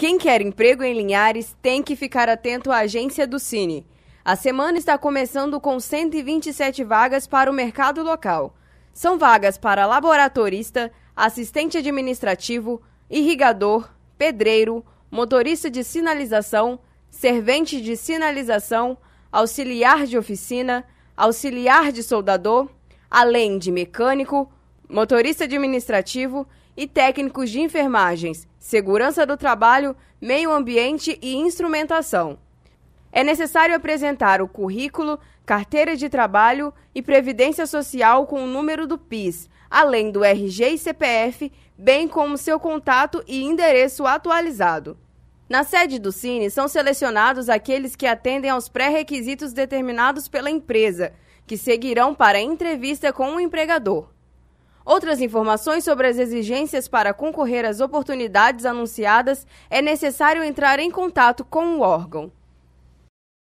Quem quer emprego em Linhares tem que ficar atento à agência do Cine. A semana está começando com 127 vagas para o mercado local. São vagas para laboratorista, assistente administrativo, irrigador, pedreiro, motorista de sinalização, servente de sinalização, auxiliar de oficina, auxiliar de soldador, além de mecânico, motorista administrativo e técnicos de enfermagens, segurança do trabalho, meio ambiente e instrumentação. É necessário apresentar o currículo, carteira de trabalho e previdência social com o número do PIS, além do RG e CPF, bem como seu contato e endereço atualizado. Na sede do Cine são selecionados aqueles que atendem aos pré-requisitos determinados pela empresa, que seguirão para entrevista com o empregador. Outras informações sobre as exigências para concorrer às oportunidades anunciadas é necessário entrar em contato com o órgão.